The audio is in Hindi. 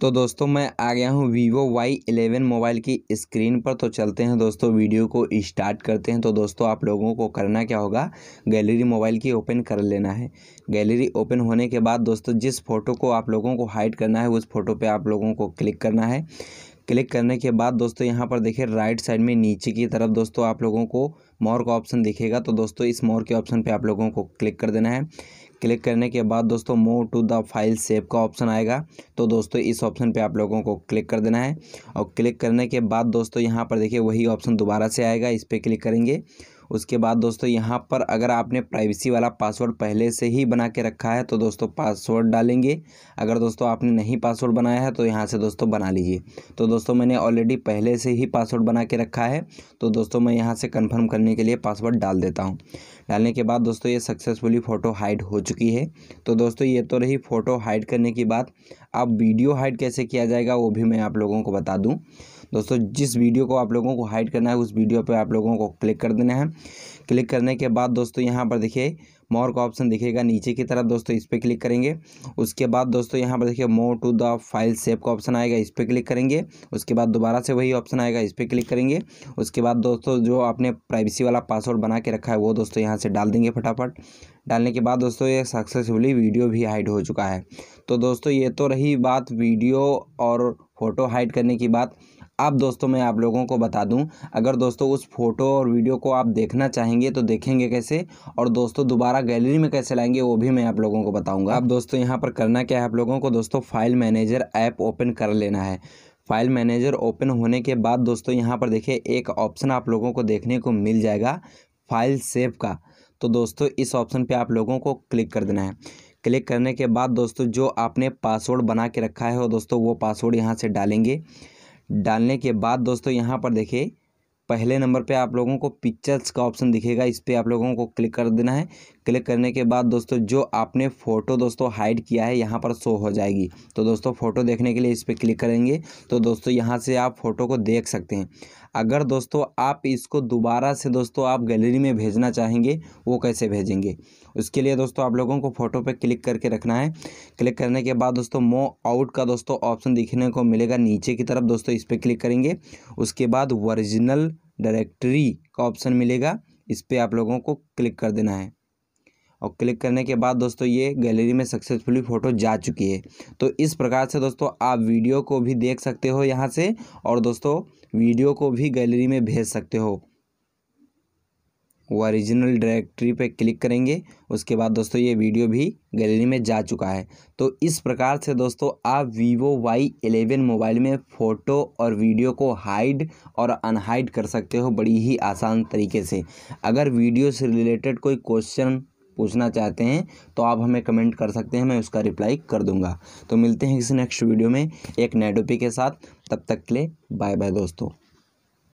तो दोस्तों मैं आ गया हूँ वीवो वाई मोबाइल की स्क्रीन पर तो चलते हैं दोस्तों वीडियो को स्टार्ट करते हैं तो दोस्तों आप लोगों को करना क्या होगा गैलरी मोबाइल की ओपन कर लेना है गैलरी ओपन होने के बाद दोस्तों जिस फ़ोटो को आप लोगों को हाइड करना है उस फ़ोटो पे आप लोगों को क्लिक करना है क्लिक करने के बाद दोस्तों यहाँ पर देखिए राइट साइड में नीचे की तरफ दोस्तों आप लोगों को मोर का ऑप्शन दिखेगा तो दोस्तों इस मोर के ऑप्शन पे आप लोगों को क्लिक कर देना है क्लिक करने के बाद दोस्तों move to the file save का ऑप्शन आएगा तो दोस्तों इस ऑप्शन पे आप लोगों को क्लिक कर देना है और क्लिक करने के बाद दोस्तों यहाँ पर देखिए वही ऑप्शन दोबारा से आएगा इस पर क्लिक करेंगे उसके बाद दोस्तों यहाँ पर अगर आपने प्राइवेसी वाला पासवर्ड पहले से ही बना के रखा है तो दोस्तों पासवर्ड डालेंगे अगर दोस्तों आपने नहीं पासवर्ड बनाया है तो यहाँ से दोस्तों बना लीजिए तो दोस्तों मैंने ऑलरेडी पहले से ही पासवर्ड बना के रखा है तो दोस्तों मैं यहाँ से कन्फर्म करने के लिए पासवर्ड डाल देता हूँ डालने के बाद दोस्तों ये सक्सेसफुली फ़ोटो हाइड हो चुकी है तो दोस्तों ये तो रही फ़ोटो हाइड करने की बात अब वीडियो हाइड कैसे किया जाएगा वो भी मैं आप लोगों को बता दूँ दोस्तों जिस वीडियो को आप लोगों को हाइड करना है उस वीडियो पर आप लोगों को क्लिक कर देना है क्लिक करने के बाद दोस्तों यहाँ पर देखिए मोर का ऑप्शन दिखेगा नीचे की तरफ दोस्तों इस पर क्लिक करेंगे उसके बाद दोस्तों यहाँ पर देखिए move to the file save का ऑप्शन आएगा इस पर क्लिक करेंगे उसके बाद दोबारा से वही ऑप्शन आएगा इस पर क्लिक करेंगे उसके बाद दोस्तों जो आपने प्राइवेसी वाला पासवर्ड बना के रखा है वो दोस्तों यहाँ से डाल देंगे फटाफट डालने के बाद दोस्तों ये सक्सेसफुली वीडियो भी हाइड हो चुका है तो दोस्तों ये तो रही बात वीडियो और फ़ोटो हाइड करने की बात अब दोस्तों मैं आप लोगों को बता दूं अगर दोस्तों उस फोटो और वीडियो को आप देखना चाहेंगे तो देखेंगे कैसे और दोस्तों दोबारा गैलरी में कैसे लाएंगे वो भी मैं आप लोगों को बताऊंगा अब दोस्तों यहाँ पर करना क्या है आप लोगों को दोस्तों फाइल मैनेजर ऐप ओपन कर लेना है फाइल मैनेजर ओपन होने के बाद दोस्तों यहाँ पर देखिए एक ऑप्शन आप लोगों को देखने को मिल जाएगा फाइल सेव का तो दोस्तों इस ऑप्शन पर आप लोगों को क्लिक कर देना है क्लिक करने के बाद दोस्तों जो आपने पासवर्ड बना के रखा है वो दोस्तों वो पासवर्ड यहाँ से डालेंगे डालने के बाद दोस्तों यहाँ पर देखिए पहले नंबर पे आप लोगों को पिक्चर्स का ऑप्शन दिखेगा इस पर आप लोगों को क्लिक कर देना है क्लिक करने के बाद दोस्तों जो आपने फ़ोटो दोस्तों हाइड किया है यहाँ पर शो हो जाएगी तो दोस्तों फ़ोटो देखने के लिए इस पर क्लिक करेंगे तो दोस्तों यहाँ से आप फ़ोटो को देख सकते हैं अगर दोस्तों आप इसको दोबारा से दोस्तों आप गैलरी में भेजना चाहेंगे वो कैसे भेजेंगे उसके लिए दोस्तों आप लोगों को फ़ोटो पर क्लिक करके रखना है क्लिक करने के बाद दोस्तों मो आउट का दोस्तों ऑप्शन दिखने को मिलेगा नीचे की तरफ दोस्तों इस पर क्लिक करेंगे उसके बाद ओरिजिनल डायरेक्टरी का ऑप्शन मिलेगा इस पर आप लोगों को क्लिक कर देना है और क्लिक करने के बाद दोस्तों ये गैलरी में सक्सेसफुली फ़ोटो जा चुकी है तो इस प्रकार से दोस्तों आप वीडियो को भी देख सकते हो यहाँ से और दोस्तों वीडियो को भी गैलरी में भेज सकते हो ओरिजिनल डायरेक्टरी पे क्लिक करेंगे उसके बाद दोस्तों ये वीडियो भी गैलरी में जा चुका है तो इस प्रकार से दोस्तों आप वीवो वाई एलेवन मोबाइल में फ़ोटो और वीडियो को हाइड और अनहाइड कर सकते हो बड़ी ही आसान तरीके से अगर वीडियो से रिलेटेड कोई क्वेश्चन पूछना चाहते हैं तो आप हमें कमेंट कर सकते हैं मैं उसका रिप्लाई कर दूंगा तो मिलते हैं किसी नेक्स्ट वीडियो में एक नए टॉपिक के साथ तब तक के लिए बाय बाय दोस्तों